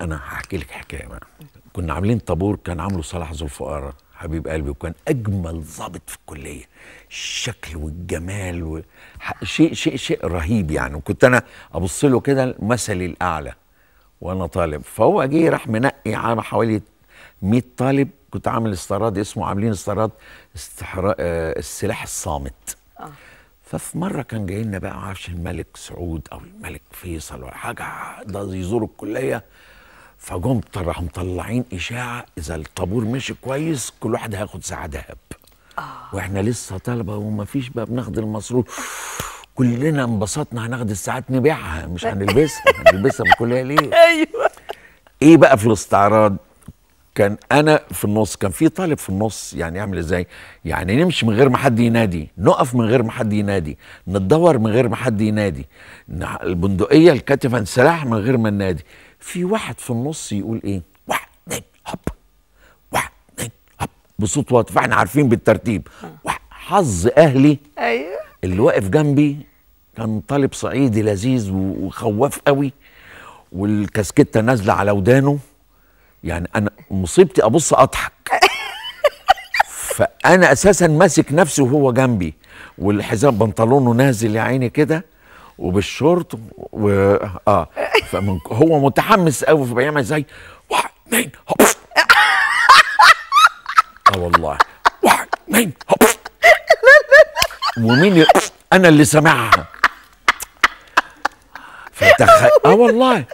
انا هحكي لك حكايه بقى كنا عاملين طابور كان عامله صلاح ذو الفقراء حبيب قلبي وكان اجمل ضابط في الكليه الشكل والجمال و... شيء شيء شيء رهيب يعني وكنت انا ابص له كده مثلي الاعلى وانا طالب فهو جه راح منقي عام حوالي 100 طالب كنت عامل استعراض اسمه عاملين استعراض استحرا... آه، السلاح الصامت آه. ففي مره كان جاي لنا بقى معرفش الملك سعود او الملك فيصل ولا حاجه ده يزور الكليه فجم راحوا مطلعين اشاعه اذا الطابور مشي كويس كل واحد هياخد ساعه ذهب آه. واحنا لسه طلبه وما فيش بقى بناخد المصروف كلنا انبسطنا هناخد الساعات نبيعها مش هنلبسها هنلبسها بكلها ليه ايوه ايه بقى في الاستعراض كان انا في النص كان في طالب في النص يعني اعمل ازاي يعني نمشي من غير ما حد ينادي نقف من غير ما حد ينادي ندور من غير ما حد ينادي البندقيه الكتف انسلاح من غير ما ننادي في واحد في النص يقول ايه واحد اتنين هب واحد اتنين هب بصوت واطي فاحنا عارفين بالترتيب حظ اهلي ايوه اللي واقف جنبي كان طالب صعيدي لذيذ وخواف قوي والكاسكته نازله على ودانه يعني انا مصيبتي ابص اضحك فانا اساسا ماسك نفسي وهو جنبي والحزام بنطلونه نازل يا عيني كده وبالشورت و اه فمن... هو متحمس قوي فبيعمل زي واحد اثنين اه والله واحد اثنين ومين انا اللي سامعها فتخ... اه والله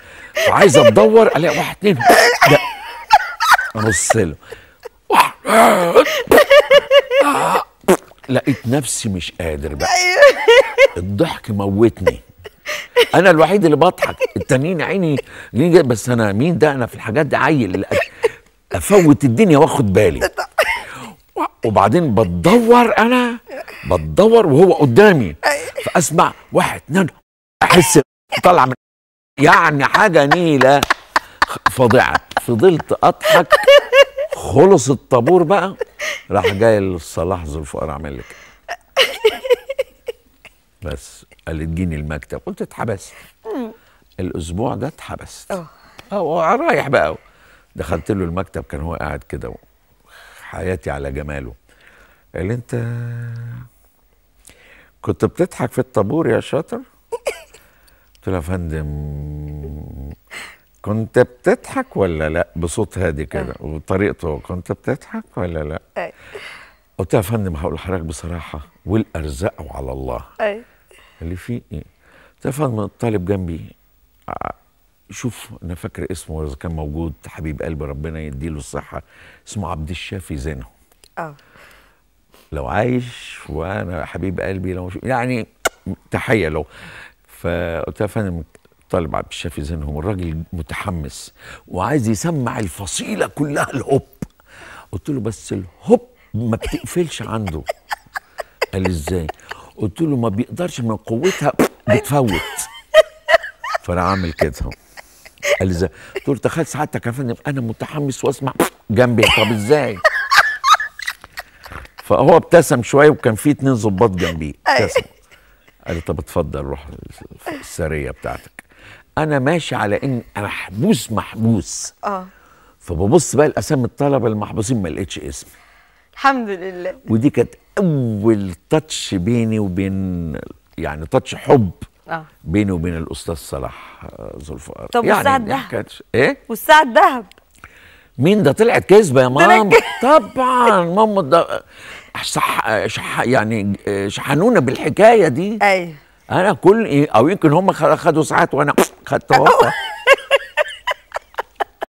عايز ادور الاقي واحد اثنين لا ابص له واحد لقيت نفسي مش قادر بقى أيوه. الضحك موتني انا الوحيد اللي بضحك التانيين عيني بس انا مين ده انا في الحاجات دي عيل افوت الدنيا واخد بالي وبعدين بتدور انا بتدور وهو قدامي أيوه. فاسمع واحد اتنين احس طالع من يعني حاجه نيله فضيعه فضلت اضحك خلص الطابور بقى راح جاي لصلاح ذو الفقراء عمل لك بس قال لي اديني المكتب قلت اتحبست الاسبوع ده اتحبست اه اه رايح بقى دخلت له المكتب كان هو قاعد كده حياتي على جماله قال لي انت كنت بتضحك في الطابور يا شاطر قلت له يا فندم كنت بتضحك ولا لا بصوت هادي كده أه. وطريقته كنت بتضحك ولا لا أه. قلت يا فندم هقول لحضرتك بصراحه والارزاق على الله أه. اللي فيه ايه قلت يا فندم الطالب جنبي آه، شوف انا فاكر اسمه اذا كان موجود حبيب قلبي ربنا يديله الصحه اسمه عبد الشافي زينه اه لو عايش وانا حبيب قلبي لو يعني تحيه له فقلت لها فندم طالب عبد الشافي زينهم الراجل متحمس وعايز يسمع الفصيله كلها الهوب قلت له بس الهوب ما بتقفلش عنده قال ازاي قلت له ما بيقدرش من قوتها بتفوت فانا عامل كده قال ازاي قلت له تخيل سعادتك يا فندم انا متحمس واسمع جنبي طب ازاي فهو ابتسم شويه وكان في اتنين ظباط جنبيه ابتسم قال لي طب اتفضل روح السريه بتاعتك انا ماشي على ان انا محبوس محبوس اه فببص بقى لاسامي الطلبه المحبوسين ما لقيتش اسمي الحمد لله ودي كانت اول تاتش بيني وبين يعني تاتش حب آه. بيني وبين الاستاذ صلاح ذو الفقر طب يعني والساعه الذهب ايه والساعه الذهب مين ده طلعت كذبه يا ماما طبعا ماما ده صح شح يعني شحنونا بالحكايه دي ايوه انا كل إيه، او يمكن هم خدوا ساعات وانا خدت